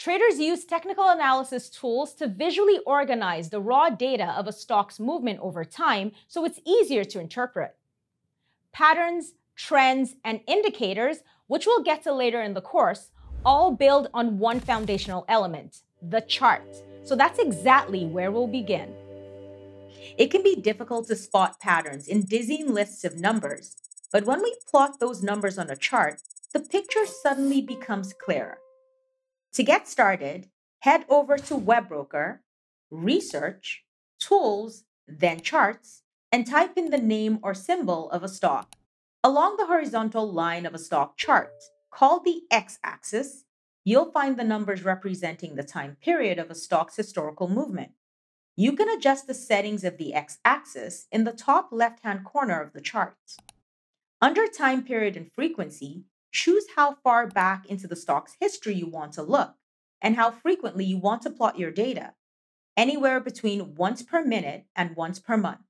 Traders use technical analysis tools to visually organize the raw data of a stock's movement over time so it's easier to interpret. Patterns, trends, and indicators, which we'll get to later in the course, all build on one foundational element, the chart. So that's exactly where we'll begin. It can be difficult to spot patterns in dizzying lists of numbers, but when we plot those numbers on a chart, the picture suddenly becomes clearer. To get started, head over to WebBroker, Research, Tools, then Charts, and type in the name or symbol of a stock. Along the horizontal line of a stock chart, called the x-axis, you'll find the numbers representing the time period of a stock's historical movement. You can adjust the settings of the x-axis in the top left-hand corner of the chart. Under time period and frequency, choose how far back into the stock's history you want to look and how frequently you want to plot your data, anywhere between once per minute and once per month.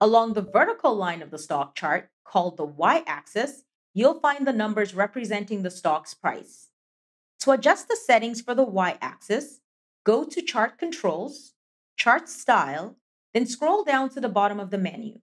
Along the vertical line of the stock chart, called the y axis, you'll find the numbers representing the stock's price. To adjust the settings for the y axis, go to Chart Controls, Chart Style, then scroll down to the bottom of the menu.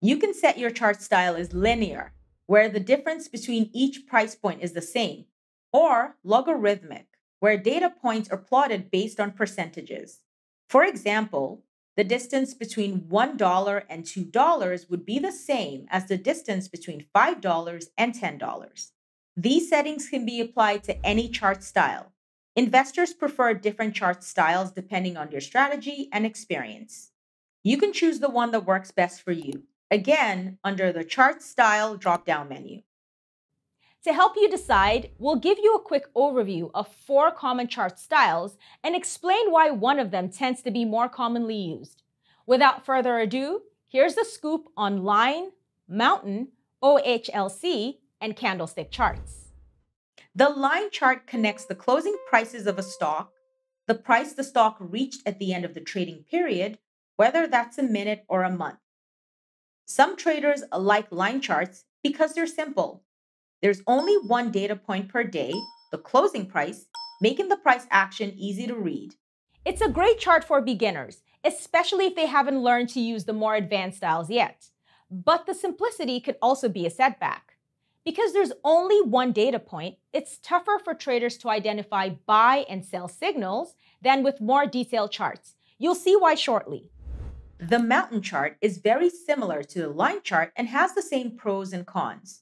You can set your chart style as linear, where the difference between each price point is the same, or logarithmic, where data points are plotted based on percentages. For example, the distance between $1 and $2 would be the same as the distance between $5 and $10. These settings can be applied to any chart style. Investors prefer different chart styles depending on your strategy and experience. You can choose the one that works best for you again under the chart style drop-down menu. To help you decide, we'll give you a quick overview of four common chart styles and explain why one of them tends to be more commonly used. Without further ado, here's the scoop on line, mountain, OHLC, and candlestick charts. The line chart connects the closing prices of a stock, the price the stock reached at the end of the trading period, whether that's a minute or a month, some traders like line charts because they're simple. There's only one data point per day, the closing price, making the price action easy to read. It's a great chart for beginners, especially if they haven't learned to use the more advanced styles yet. But the simplicity could also be a setback. Because there's only one data point, it's tougher for traders to identify buy and sell signals than with more detailed charts. You'll see why shortly. The mountain chart is very similar to the line chart and has the same pros and cons.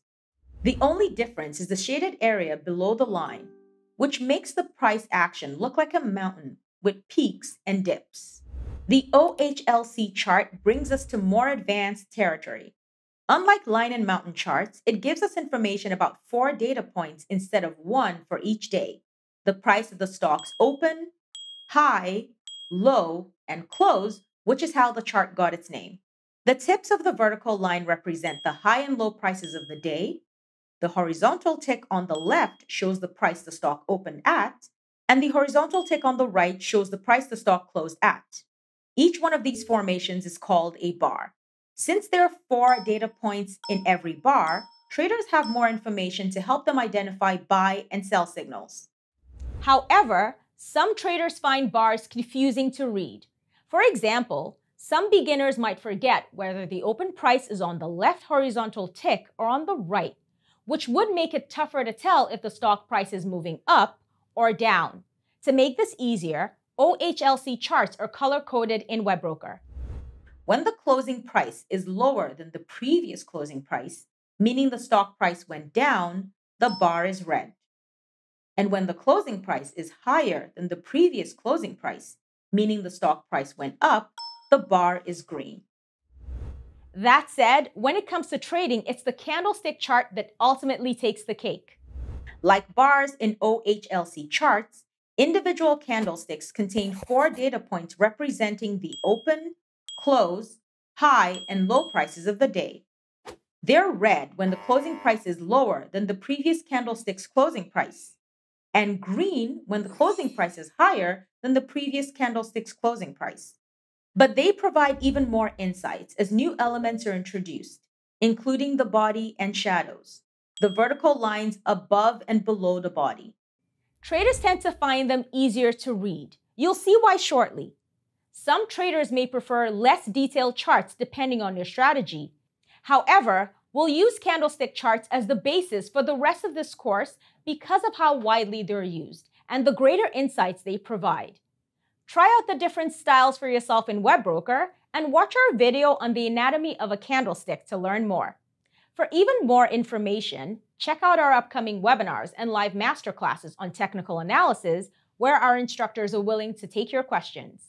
The only difference is the shaded area below the line, which makes the price action look like a mountain with peaks and dips. The OHLC chart brings us to more advanced territory. Unlike line and mountain charts, it gives us information about four data points instead of one for each day. The price of the stocks open, high, low, and close which is how the chart got its name. The tips of the vertical line represent the high and low prices of the day. The horizontal tick on the left shows the price the stock opened at, and the horizontal tick on the right shows the price the stock closed at. Each one of these formations is called a bar. Since there are four data points in every bar, traders have more information to help them identify buy and sell signals. However, some traders find bars confusing to read, for example, some beginners might forget whether the open price is on the left horizontal tick or on the right, which would make it tougher to tell if the stock price is moving up or down. To make this easier, OHLC charts are color-coded in WebBroker. When the closing price is lower than the previous closing price, meaning the stock price went down, the bar is red. And when the closing price is higher than the previous closing price, meaning the stock price went up, the bar is green. That said, when it comes to trading, it's the candlestick chart that ultimately takes the cake. Like bars in OHLC charts, individual candlesticks contain four data points representing the open, close, high, and low prices of the day. They're red when the closing price is lower than the previous candlestick's closing price and green when the closing price is higher than the previous candlestick's closing price. But they provide even more insights as new elements are introduced, including the body and shadows, the vertical lines above and below the body. Traders tend to find them easier to read. You'll see why shortly. Some traders may prefer less detailed charts depending on their strategy. However, We'll use candlestick charts as the basis for the rest of this course because of how widely they're used and the greater insights they provide. Try out the different styles for yourself in WebBroker and watch our video on the anatomy of a candlestick to learn more. For even more information, check out our upcoming webinars and live masterclasses on technical analysis where our instructors are willing to take your questions.